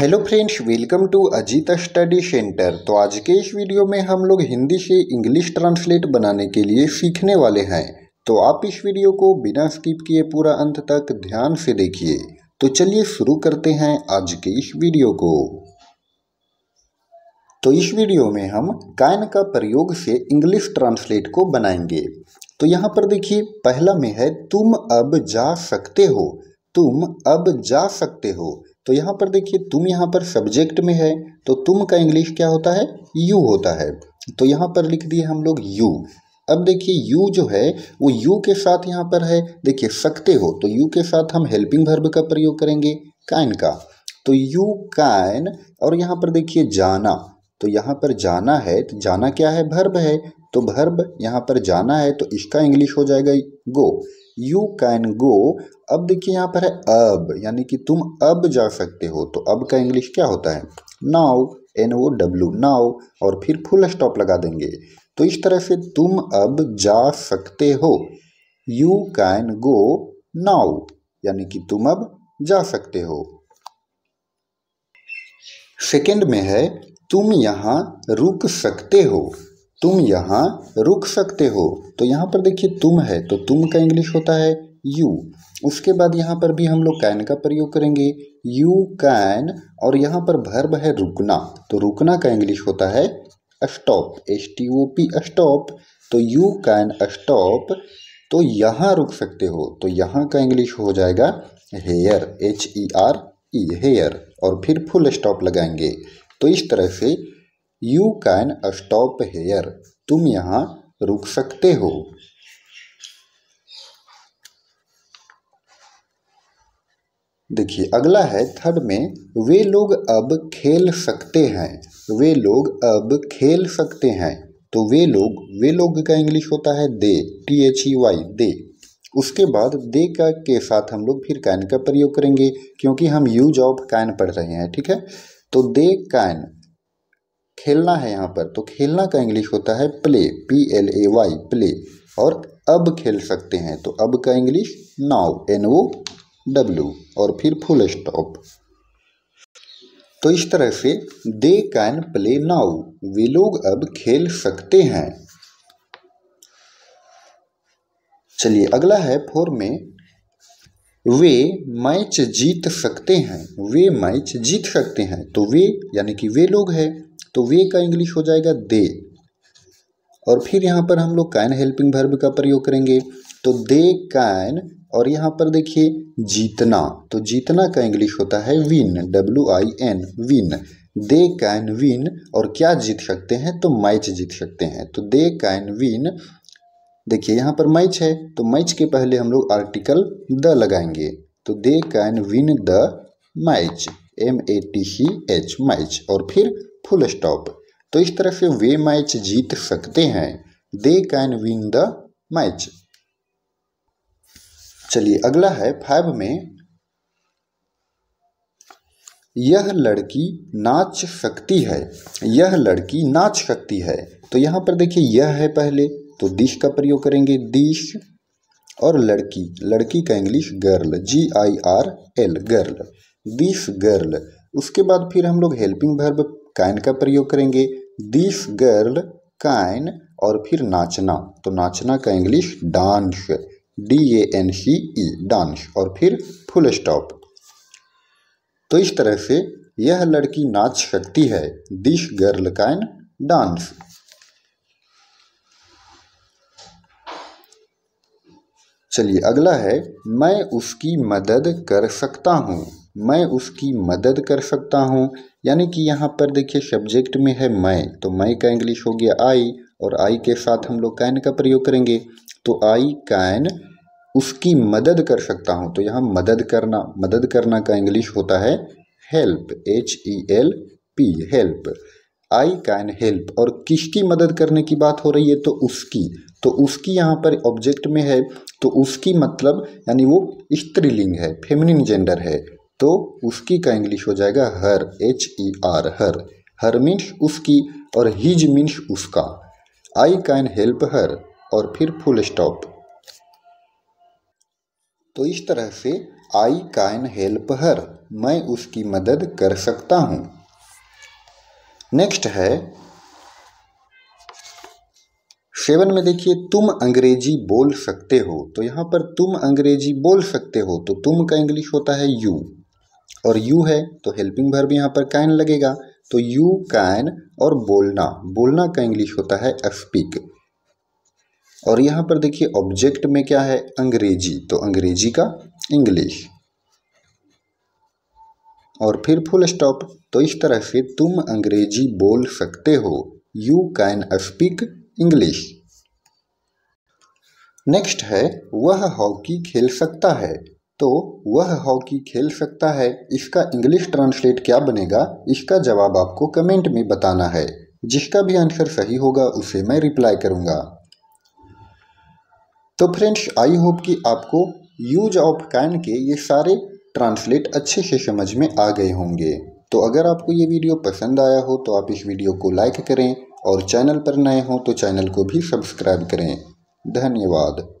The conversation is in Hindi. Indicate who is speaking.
Speaker 1: hello friends welcome to Ajit study centre तो आज के इस वीडियो में हम लोग हिंदी से इंग्लिश ट्रांसलेट बनाने के लिए सीखने वाले हैं तो आप इस वीडियो को बिना स्किप किए पूरा अंत तक ध्यान से देखिए तो चलिए शुरू करते हैं आज के इस वीडियो को तो इस वीडियो में हम कायन का प्रयोग से इंग्लिश ट्रांसलेट को बनाएंगे तो यहाँ पर देखिए पहला में है तुम अब जा सकते हो तुम अब जा सकते हो तो यहाँ पर देखिए तुम यहाँ पर सब्जेक्ट में है तो तुम का इंग्लिश क्या होता है यू होता है तो यहाँ पर लिख दिए हम लोग यू अब देखिए यू जो है वो यू के साथ यहाँ पर है देखिए सकते हो तो यू के साथ हम हेल्पिंग भर्ब का प्रयोग करेंगे कैन का तो यू कैन और यहाँ पर देखिए जाना तो यहाँ पर जाना है तो जाना क्या है भर्ब है तो भर्ब यहाँ पर जाना है तो इसका इंग्लिश हो जाएगा गो यू कैन गो अब देखिए यहाँ पर है अब यानी कि तुम अब जा सकते हो तो अब का इंग्लिश क्या होता है now N O W now और फिर फुल स्टॉप लगा देंगे तो इस तरह से तुम अब जा सकते हो यू कैन गो नाउ यानी कि तुम अब जा सकते हो सेकेंड में है तुम यहाँ रुक सकते हो तुम यहाँ रुक सकते हो तो यहाँ पर देखिए तुम है तो तुम का इंग्लिश होता है यू उसके बाद यहाँ पर भी हम लोग कैन का प्रयोग करेंगे यू कैन और यहाँ पर भर्ब है रुकना तो रुकना का इंग्लिश होता है stop S T O P stop तो यू कैन स्टॉप तो यहाँ रुक सकते हो तो यहाँ का इंग्लिश हो जाएगा here H E R E here और फिर फुल स्टॉप लगाएंगे तो इस तरह से यू कैन स्टॉप हेयर तुम यहाँ रुक सकते हो देखिए अगला है थर्ड में वे लोग अब खेल सकते हैं वे लोग अब खेल सकते हैं तो वे लोग वे लोग का इंग्लिश होता है they T H E Y they उसके बाद दे का के साथ हम लोग फिर कैन का प्रयोग करेंगे क्योंकि हम यूज ऑफ कैन पढ़ रहे हैं ठीक है तो दे कैन खेलना है यहाँ पर तो खेलना का इंग्लिश होता है play P L A Y play और अब खेल सकते हैं तो अब का English now N O W और फिर फुल स्टॉप तो इस तरह से दे कैन प्ले नाउ वे लोग अब खेल सकते हैं चलिए अगला है फोर में वे मैच जीत सकते हैं वे मैच जीत सकते हैं तो वे यानी कि वे लोग हैं तो वे का इंग्लिश हो जाएगा दे और फिर यहाँ पर हम लोग कैन हेल्पिंग भर्ब का प्रयोग करेंगे तो दे कैन और यहाँ पर देखिए जीतना तो जीतना का इंग्लिश होता है win W I N win they can win और क्या जीत सकते हैं तो मैच जीत सकते हैं तो दे कैन विन देखिए यहाँ पर मैच है तो मैच के पहले हम लोग आर्टिकल द लगाएंगे तो they can win the match M A T C H match और फिर फुल स्टॉप तो इस तरह से वे मैच जीत सकते हैं they can win the match चलिए अगला है फाइव में यह लड़की नाच सकती है यह लड़की नाच सकती है तो यहां पर देखिए यह है पहले तो दिश का प्रयोग करेंगे दिश और लड़की लड़की का English girl G I R L girl this girl उसके बाद फिर हम लोग हेल्पिंग भर्ब काइन का प्रयोग करेंगे दिस गर्ल काइन और फिर नाचना तो नाचना का English dance D A N C E dance और फिर फुल स्टॉप तो इस तरह से यह लड़की नाच सकती है दिस गर्ल काइन डांस चलिए अगला है मैं उसकी मदद कर सकता हूँ मैं उसकी मदद कर सकता हूँ यानी कि यहाँ पर देखिए सब्जेक्ट में है मैं तो मैं का इंग्लिश हो गया आई और आई के साथ हम लोग कैन का प्रयोग करेंगे तो आई कैन उसकी मदद कर सकता हूँ तो यहाँ मदद करना मदद करना का इंग्लिश होता है help H E L P help I can help और किसकी मदद करने की बात हो रही है तो उसकी तो उसकी यहाँ पर ऑब्जेक्ट में है तो उसकी मतलब यानी वो स्त्रीलिंग है फेमिनिन जेंडर है तो उसकी का इंग्लिश हो जाएगा her H E R her her means उसकी और हिज मीन्स उसका आई कैन हेल्प हर और फिर फुल स्टॉप तो इस तरह से आई कैन हेल्प हर मैं उसकी मदद कर सकता हूँ नेक्स्ट है सेवन में देखिए तुम अंग्रेजी बोल सकते हो तो यहाँ पर तुम अंग्रेजी बोल सकते हो तो तुम का इंग्लिश होता है यू और यू है तो हेल्पिंग भर भी यहाँ पर कैन लगेगा तो यू कैन और बोलना बोलना का इंग्लिश होता है स्पीक और यहाँ पर देखिए ऑब्जेक्ट में क्या है अंग्रेजी तो अंग्रेजी का इंग्लिश और फिर फुल स्टॉप तो इस तरह से तुम अंग्रेजी बोल सकते हो you can speak English next है वह हॉकी खेल सकता है तो वह हॉकी खेल सकता है इसका इंग्लिश ट्रांसलेट क्या बनेगा इसका जवाब आपको कमेंट में बताना है जिसका भी आंसर सही होगा उसे मैं रिप्लाई करूँगा तो फ्रेंड्स आई होप कि आपको यूज ऑफ कैन के ये सारे ट्रांसलेट अच्छे से समझ में आ गए होंगे तो अगर आपको ये वीडियो पसंद आया हो तो आप इस वीडियो को लाइक करें और चैनल पर नए हों तो चैनल को भी सब्सक्राइब करें धन्यवाद